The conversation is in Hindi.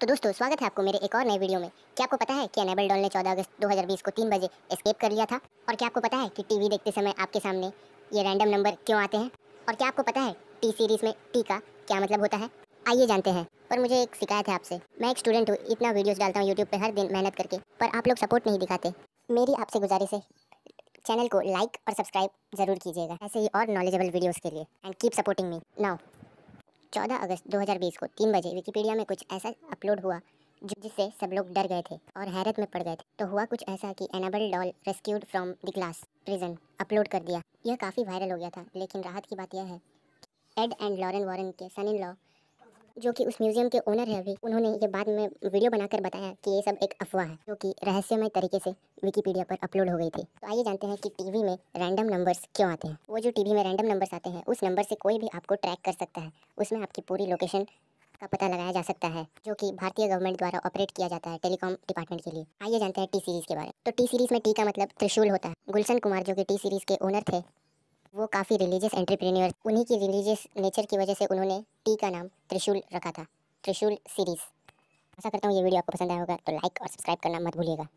तो दोस्तों स्वागत है आपको मेरे एक और नए वीडियो में क्या आपको पता है कि अनेबल डॉल ने 14 अगस्त 2020 को तीन बजे एस्केप कर लिया था और क्या आपको पता है कि टीवी देखते समय आपके सामने ये रैंडम नंबर क्यों आते हैं और क्या आपको पता है टी सीरीज़ में टी का क्या मतलब होता है आइए जानते हैं पर मुझे एक शिकायत है आपसे मैं एक स्टूडेंट हूँ इतना वीडियोज़ डालता हूँ यूट्यूब पर हर दिन मेहनत करके पर आप लोग सपोर्ट नहीं दिखाते मेरी आपसे गुजारिश है चैनल को लाइक और सब्सक्राइब जरूर कीजिएगा ऐसे ही और नॉलेजेबल वीडियोज़ के लिए and keep supporting me now 14 अगस्त 2020 को तीन बजे विकीपीडिया में कुछ ऐसा अपलोड हुआ जिससे सब लोग डर गए थे और हैरत में पड़ गए थे तो हुआ कुछ ऐसा कि Annabelle doll rescued from the glass prison upload कर दिया यह काफ़ी वायरल हो गया था लेकिन राहत की बात यह है एड एंड लॉरेन वॉरेन के सन इन लॉ जो कि उस म्यूजियम के ओनर है अभी उन्होंने ये बाद में वीडियो बनाकर बताया कि ये सब एक अफवाह है जो कि रहस्यमय तरीके से विकीपीडिया पर अपलोड हो गई थी तो आइए जानते हैं कि टीवी में रैंडम नंबर्स क्यों आते हैं वो जो टीवी में रैंडम नंबर्स आते हैं उस नंबर से कोई भी आपको ट्रैक कर सकता है उसमें आपकी पूरी लोकेशन का पता लगाया जा सकता है जो कि भारतीय गवर्नमेंट द्वारा ऑपरेट किया जाता है टेलीकॉम डिपार्टमेंट के लिए आइए जानते हैं टी सीरीज के बारे में तो टी सीरीज में टी का मतलब त्रिशूल होता है गुलशन कुमार जो कि टी सीरीज के ओनर थे वो काफ़ी रिलीजियस एंट्रप्रीनियर उन्हीं की रिलीजियस नेचर की वजह से उन्होंने टी का नाम त्रिशूल रखा था त्रिशूल सीरीज़ ऐसा करता हूँ ये वीडियो आपको पसंद आया होगा तो लाइक और सब्सक्राइब करना मत भूलिएगा